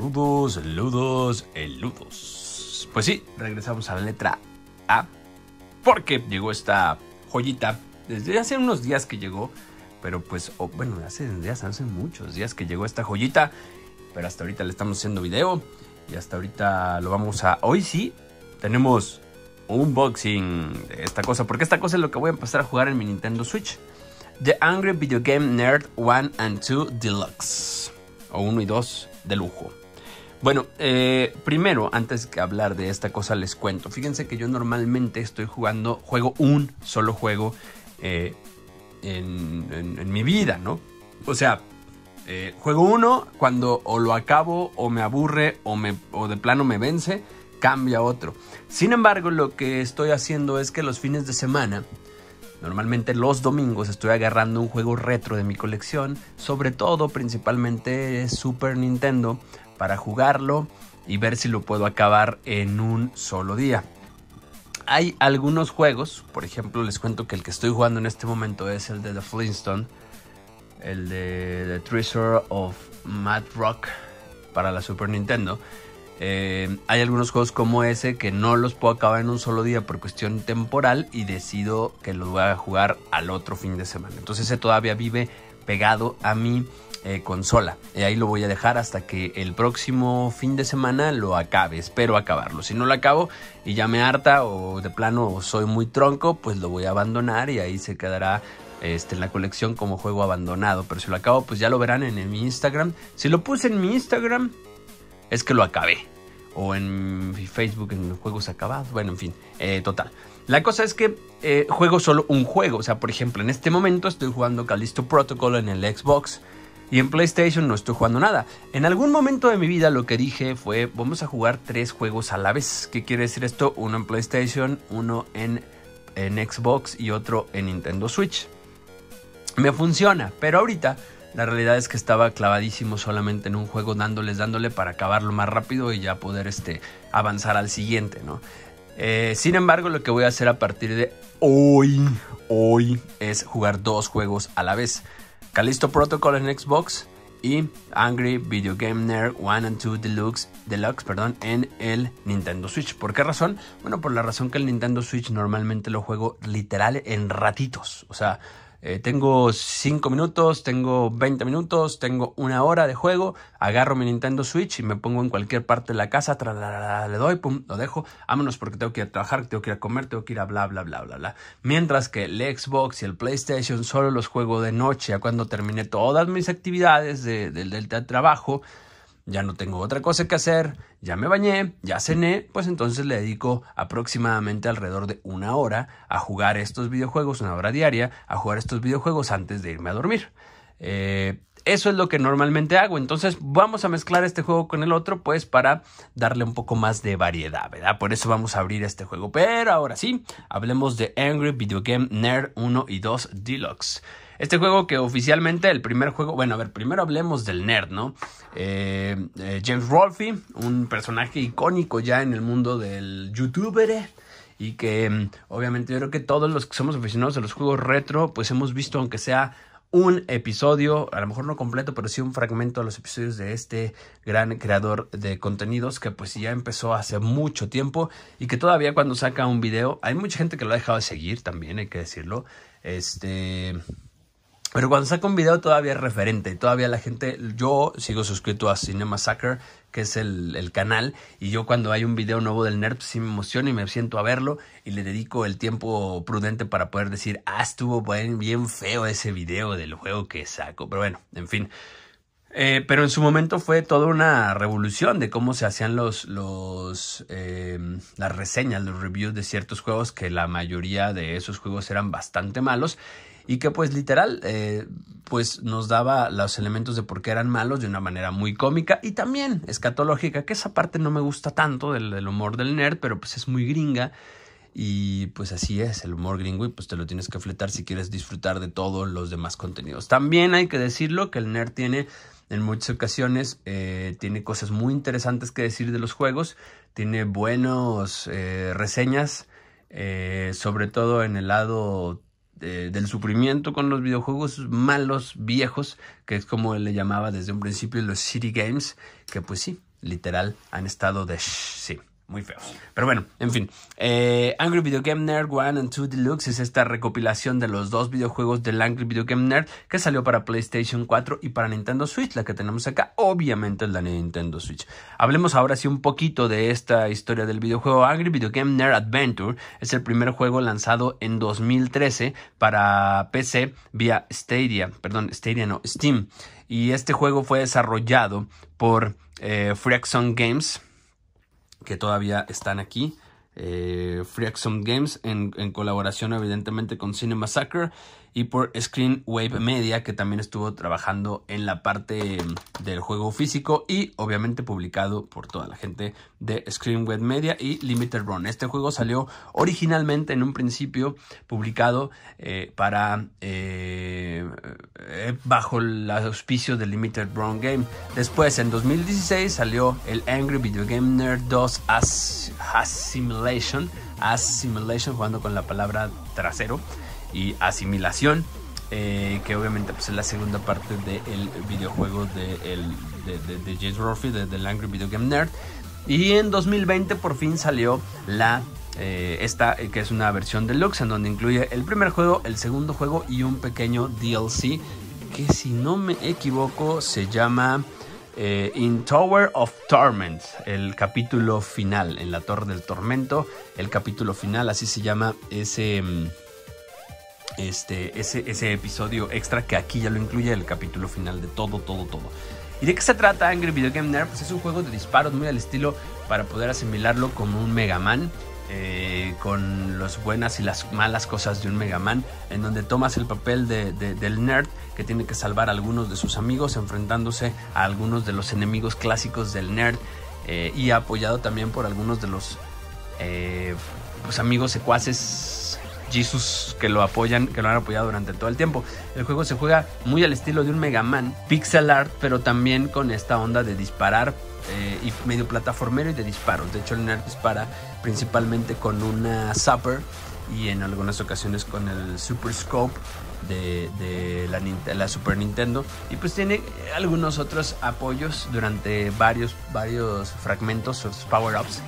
Saludos, eludos, eludos. Pues sí, regresamos a la letra A. Porque llegó esta joyita desde hace unos días que llegó. Pero pues, bueno, hace días, hace muchos días que llegó esta joyita. Pero hasta ahorita le estamos haciendo video. Y hasta ahorita lo vamos a... Hoy sí, tenemos unboxing de esta cosa. Porque esta cosa es lo que voy a empezar a jugar en mi Nintendo Switch. The Angry Video Game Nerd 1 and 2 Deluxe. O 1 y 2 de lujo. Bueno, eh, primero, antes que hablar de esta cosa, les cuento. Fíjense que yo normalmente estoy jugando, juego un solo juego eh, en, mi vida, ¿no? O sea, eh, juego uno, cuando o lo acabo o me aburre o, me, o de plano me vence, cambia otro. Sin embargo, lo que estoy haciendo es que los fines de semana Normalmente los domingos estoy agarrando un juego retro de mi colección, sobre todo principalmente Super Nintendo, para jugarlo y ver si lo puedo acabar en un solo día. Hay algunos juegos, por ejemplo les cuento que el que estoy jugando en este momento es el de The Flintstone, el de The Treasure of Mad Rock para la Super Nintendo. Eh, hay algunos juegos como ese que no los puedo acabar en un solo día por cuestión temporal y decido que los voy a jugar al otro fin de semana. Entonces ese todavía vive pegado a mi eh, consola. Y ahí lo voy a dejar hasta que el próximo fin de semana lo acabe. Espero acabarlo. Si no lo acabo y ya me harta o de plano soy muy tronco, pues lo voy a abandonar y ahí se quedará este, en la colección como juego abandonado. Pero si lo acabo, pues ya lo verán en mi Instagram. Si lo puse en mi Instagram, es que lo acabé. O en Facebook, en juegos acabados. Bueno, en fin, eh, total. La cosa es que eh, juego solo un juego. O sea, por ejemplo, en este momento estoy jugando Callisto Protocol en el Xbox. Y en PlayStation no estoy jugando nada. En algún momento de mi vida lo que dije fue, vamos a jugar tres juegos a la vez. ¿Qué quiere decir esto? Uno en PlayStation, uno en, en Xbox y otro en Nintendo Switch. Me funciona, pero ahorita la realidad es que estaba clavadísimo solamente en un juego, dándoles, dándole para acabarlo más rápido y ya poder este, avanzar al siguiente, ¿no? Eh, sin embargo, lo que voy a hacer a partir de hoy, hoy, es jugar dos juegos a la vez. Callisto Protocol en Xbox y Angry Video Game Nerd 1 and 2 Deluxe, Deluxe perdón, en el Nintendo Switch. ¿Por qué razón? Bueno, por la razón que el Nintendo Switch normalmente lo juego literal en ratitos. O sea, eh, tengo 5 minutos, tengo 20 minutos, tengo una hora de juego, agarro mi Nintendo Switch y me pongo en cualquier parte de la casa, le doy, pum, lo dejo, vámonos porque tengo que ir a trabajar, tengo que ir a comer, tengo que ir a bla, bla, bla, bla, bla. Mientras que el Xbox y el PlayStation solo los juego de noche, a cuando terminé todas mis actividades del de, trabajo, ya no tengo otra cosa que hacer, ya me bañé, ya cené, pues entonces le dedico aproximadamente alrededor de una hora a jugar estos videojuegos, una hora diaria, a jugar estos videojuegos antes de irme a dormir. Eh, eso es lo que normalmente hago. Entonces vamos a mezclar este juego con el otro, pues para darle un poco más de variedad, ¿verdad? Por eso vamos a abrir este juego. Pero ahora sí, hablemos de Angry Video Game Nerd 1 y 2 Deluxe. Este juego que oficialmente el primer juego, bueno, a ver, primero hablemos del nerd, ¿no? Eh, eh James Rolfe, un personaje icónico ya en el mundo del youtuber. Y que mm, obviamente yo creo que todos los que somos aficionados a los juegos retro, pues hemos visto, aunque sea un episodio, a lo mejor no completo, pero sí un fragmento de los episodios de este gran creador de contenidos que pues ya empezó hace mucho tiempo y que todavía cuando saca un video, hay mucha gente que lo ha dejado de seguir también, hay que decirlo. Este, pero cuando saco un video todavía es referente, todavía la gente, yo sigo suscrito a Cinema Sucker, que es el, canal, y yo cuando hay un video nuevo del nerf sí me emociono y me siento a verlo y le dedico el tiempo prudente para poder decir, ah, estuvo bien, bien feo ese video del juego que saco. Pero bueno, en fin. Eh, pero en su momento fue toda una revolución de cómo se hacían los, los em, las reseñas, los reviews de ciertos juegos, que la mayoría de esos juegos eran bastante malos y que pues literal eh, pues nos daba los elementos de por qué eran malos de una manera muy cómica y también escatológica, que esa parte no me gusta tanto del, humor del nerd, pero pues es muy gringa. Y pues así es, el humor gringo y pues te lo tienes que afletar si quieres disfrutar de todos los demás contenidos. También hay que decirlo que el nerd tiene en muchas ocasiones eh, tiene cosas muy interesantes que decir de los juegos, tiene buenas eh, reseñas, eh, sobre todo en el lado del sufrimiento con los videojuegos malos, viejos, que es como él le llamaba desde un principio los City Games, que pues sí, literal, han estado de... sí muy feos. Pero bueno, en fin. Eh, Angry Video Game Nerd 1 and 2 Deluxe es esta recopilación de los dos videojuegos del Angry Video Game Nerd que salió para PlayStation 4 y para Nintendo Switch. La que tenemos acá, obviamente, es la Nintendo Switch. Hablemos ahora sí un poquito de esta historia del videojuego. Angry Video Game Nerd Adventure es el primer juego lanzado en 2013 para PC vía Stadia. Perdón, Stadia no, Steam. Y este juego fue desarrollado por eh, Games que todavía están aquí. Eh, Free Games en, en, colaboración evidentemente con Cinema Sucker y por Screen Wave Media, que también estuvo trabajando en la parte em, del juego físico y obviamente publicado por toda la gente de Screen Wave Media y Limited Run. Este juego salió originalmente en un principio publicado eh, para eh, eh, bajo el auspicio de Limited Run Game. Después, en 2016, salió el Angry Video Game Nerd 2 Assimilation, Assimilation jugando con la palabra trasero y asimilación, eh, que obviamente pues, es la segunda parte del videojuego de, el, de, de, Angry Video Game Nerd. Y en 2020 por fin salió la eh, esta eh, que es una versión deluxe en donde incluye el primer juego, el segundo juego y un pequeño DLC que si no me equivoco se llama In Tower of Torment, el capítulo final, en la Torre del Tormento, el capítulo final, así se llama ese... Mm, este, ese, ese episodio extra que aquí ya lo incluye el capítulo final de todo, todo, todo. ¿Y de qué se trata Angry Video Game Nerd? Pues es un juego de disparos muy al estilo para poder asimilarlo como un Mega Man. Eh, con las buenas y las malas cosas de un Mega Man, en donde tomas el papel del nerd que tiene que salvar a algunos de sus amigos, enfrentándose a algunos de los enemigos clásicos del nerd eh, y apoyado también por algunos de los eh, pues, amigos secuaces Jesus que lo apoyan, que lo han apoyado durante todo el tiempo. El juego se juega muy al estilo de un Mega Man, pixel art, pero también con esta onda de disparar eh, y medio plataformero y de disparos. De hecho, nerd dispara principalmente con una Zapper y en algunas ocasiones con el Super Scope de, la, Super Nintendo. Y pues tiene algunos otros apoyos durante varios, varios fragmentos, sus power-ups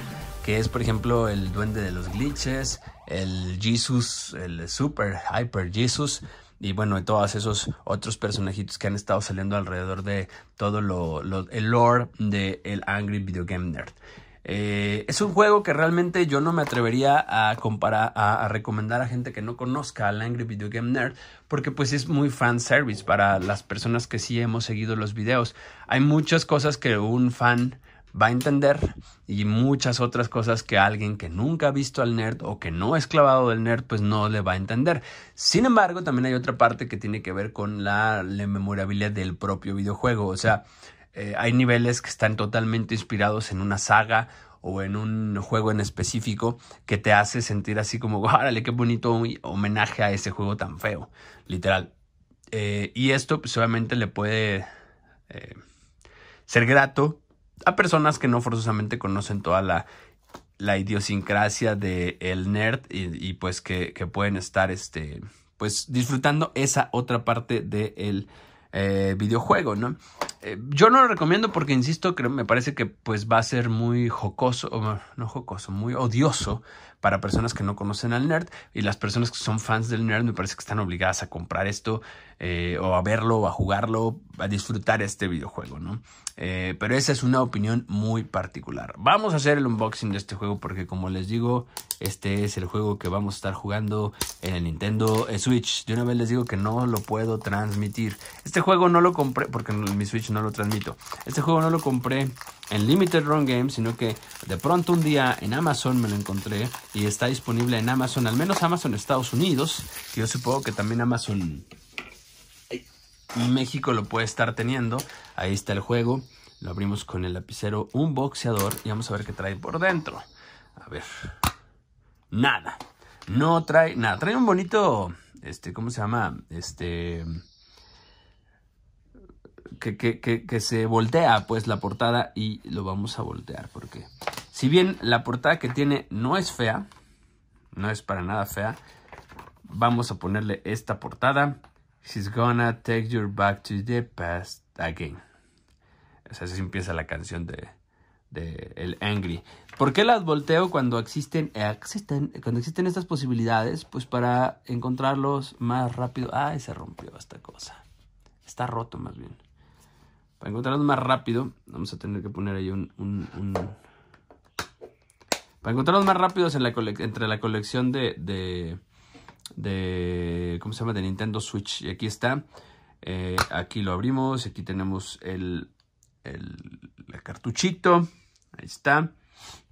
es por ejemplo el duende de los glitches, el Jesus, el super hyper Jesus y bueno, todos esos otros personajitos que han estado saliendo alrededor de todo lo, el lore de el Angry Video Game Nerd. Eh, es un juego que realmente yo no me atrevería a comparar, a, a, recomendar a gente que no conozca al Angry Video Game Nerd, porque pues es muy fan service para las personas que sí hemos seguido los videos. Hay muchas cosas que un fan va a entender y muchas otras cosas que alguien que nunca ha visto al nerd o que no es clavado del nerd pues no le va a entender. Sin embargo, también hay otra parte que tiene que ver con la, memorabilia del propio videojuego, o sea, eh, hay niveles que están totalmente inspirados en una saga o en un juego en específico que te hace sentir así como, órale, qué bonito homenaje a ese juego tan feo, literal. Eh, y esto pues obviamente le puede eh, ser grato a personas que no forzosamente conocen toda la, la idiosincrasia del el nerd y, pues que, pueden estar este, pues disfrutando esa otra parte del eh, videojuego, ¿no? Eh, yo no lo recomiendo porque, insisto, creo, me parece que pues va a ser muy jocoso, no jocoso, muy odioso para personas que no conocen al nerd y las personas que son fans del nerd me parece que están obligadas a comprar esto eh, o a verlo o a jugarlo, a disfrutar este videojuego, ¿no? Eh, pero esa es una opinión muy particular. Vamos a hacer el unboxing de este juego porque como les digo, este es el juego que vamos a estar jugando en el Nintendo Switch. De una vez les digo que no lo puedo transmitir. Este juego no lo compré porque en mi Switch no lo transmito. Este juego no lo compré en Limited Run Games, sino que de pronto un día en Amazon me lo encontré y está disponible en Amazon, al menos Amazon Estados Unidos. Yo supongo que también Amazon México lo puede estar teniendo. Ahí está el juego. Lo abrimos con el lapicero un boxeador y vamos a ver qué trae por dentro. A ver. Nada. No trae nada. Trae un bonito, este, ¿cómo se llama? Este... Que, que, se voltea pues la portada y lo vamos a voltear porque si bien la portada que tiene no es fea, no es para nada fea, vamos a ponerle esta portada. She's gonna take you back to the past again. O sea, así empieza la canción de, El Angry. ¿Por qué las volteo cuando eh, existen, cuando existen estas posibilidades? Pues para encontrarlos más rápido. Ay, se rompió esta cosa. Está roto más bien. Para encontrarlos más rápido, vamos a tener que poner ahí un para encontrarlos más rápidos entre la colección de, de, ¿Cómo se llama? De Nintendo Switch. Y aquí está. Eh, aquí lo abrimos. Aquí tenemos el, el, el cartuchito. Ahí está.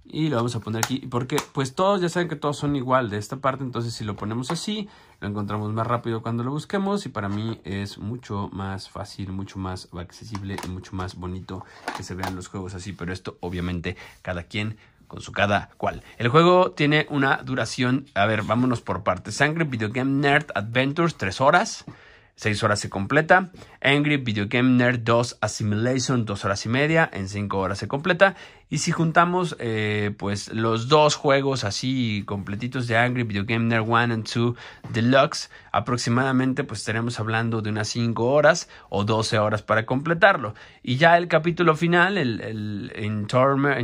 Y lo vamos a poner aquí. Porque pues todos ya saben que todos son igual de esta parte. Entonces si lo ponemos así, lo encontramos más rápido cuando lo busquemos. Y para mí es mucho más fácil, mucho más accesible y mucho más bonito que se vean los juegos así. Pero esto obviamente cada quien con su cada cual. El juego tiene una duración, a ver, vámonos por partes. Angry Video Game Nerd Adventures, 3 horas. 6 horas se completa. Angry Video Game Nerd 2 Assimilation, 2 horas y media. En 5 horas se completa. Y si juntamos eh, pues los dos juegos así completitos de Angry Video Game Nerd 1 and 2 Deluxe, aproximadamente pues estaremos hablando de unas 5 horas o 12 horas para completarlo. Y ya el capítulo final, el, el en,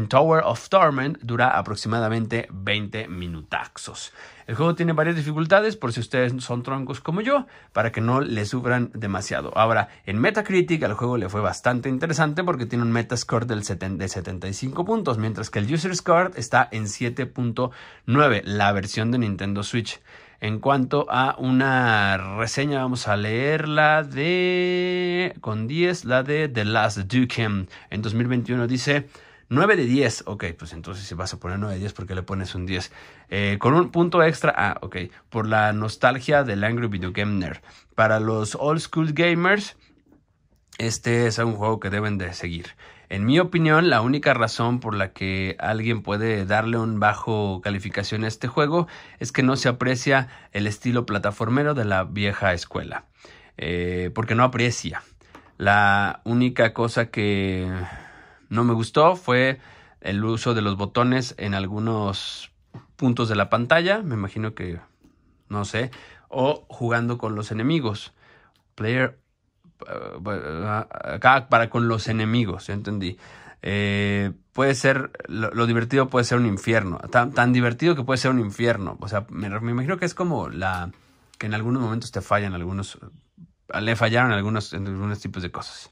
Tower of Torment, dura aproximadamente 20 minutaxos. El juego tiene varias dificultades por si ustedes son troncos como yo, para que no le sufran demasiado. Ahora, en Metacritic al juego le fue bastante interesante porque tiene un metascore del 70, de 75 puntos, mientras que el User Score está en 7.9, la versión de Nintendo Switch. En cuanto a una reseña, vamos a leerla de. con 10, la de The Last Duke En 2021 dice. 9 de 10, ok, pues entonces si vas a poner 9 de 10, ¿por qué le pones un 10? Eh, con un punto extra, ah, ok, por la nostalgia del Angry Video Game Para los old school gamers, este es un juego que deben de seguir. En mi opinión, la única razón por la que alguien puede darle un bajo calificación a este juego es que no se aprecia el estilo plataformero de la vieja escuela. Eh, porque no aprecia. La única cosa que no me gustó fue el uso de los botones en algunos puntos de la pantalla. Me imagino que, no sé, o jugando con los enemigos. Player eh, pues, eh, acá ah, para con los enemigos, yo entendí. Eh, puede ser, lo, divertido puede ser un infierno, tan, tan, divertido que puede ser un infierno. O sea, me, me, imagino que es como la que en algunos momentos te fallan algunos, le fallaron algunos, en algunos tipos de cosas,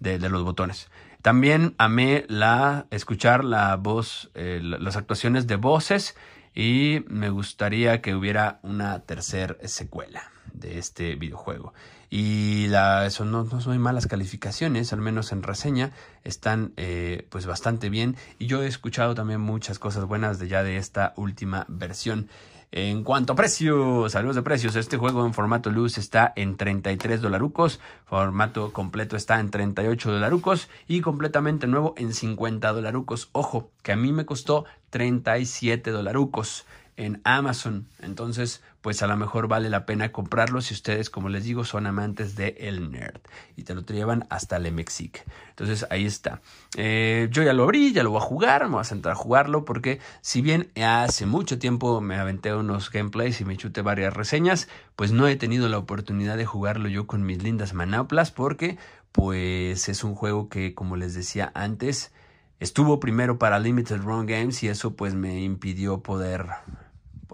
de, los botones. También amé la, escuchar la voz, las actuaciones de voces y me gustaría que hubiera una tercera secuela de este videojuego. Y la, son, no, no, son malas calificaciones, al menos en reseña, están eh, pues bastante bien. Y yo he escuchado también muchas cosas buenas de ya de esta última versión. En cuanto a precios, saludos de precios, este juego en formato luz está en 33 dolarucos, formato completo está en 38 dolarucos y completamente nuevo en 50 dolarucos. Ojo, que a mí me costó 37 dolarucos en Amazon. Entonces, pues a lo mejor vale la pena comprarlo si ustedes, como les digo, son amantes de El Nerd y te lo llevan hasta el Mexic. Entonces, ahí está. Eh, yo ya lo abrí, ya lo voy a jugar, me voy a sentar a jugarlo porque si bien hace mucho tiempo me aventé unos gameplays y me chuté varias reseñas, pues no he tenido la oportunidad de jugarlo yo con mis lindas manoplas porque pues es un juego que, como les decía antes, estuvo primero para Limited Run Games y eso pues me impidió poder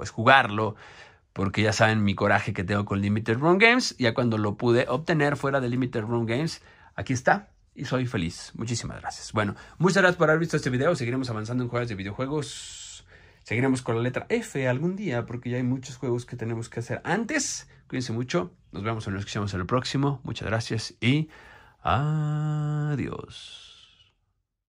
pues jugarlo, porque ya saben mi coraje que tengo con Limited Room Games. Ya cuando lo pude obtener fuera de Limited Room Games, aquí está. Y soy feliz. Muchísimas gracias. Bueno, muchas gracias por haber visto este video. Seguiremos avanzando en juegos de videojuegos. Seguiremos con la letra F algún día, porque ya hay muchos juegos que tenemos que hacer antes. Cuídense mucho. Nos vemos o nos escuchamos en el próximo. Muchas gracias y adiós.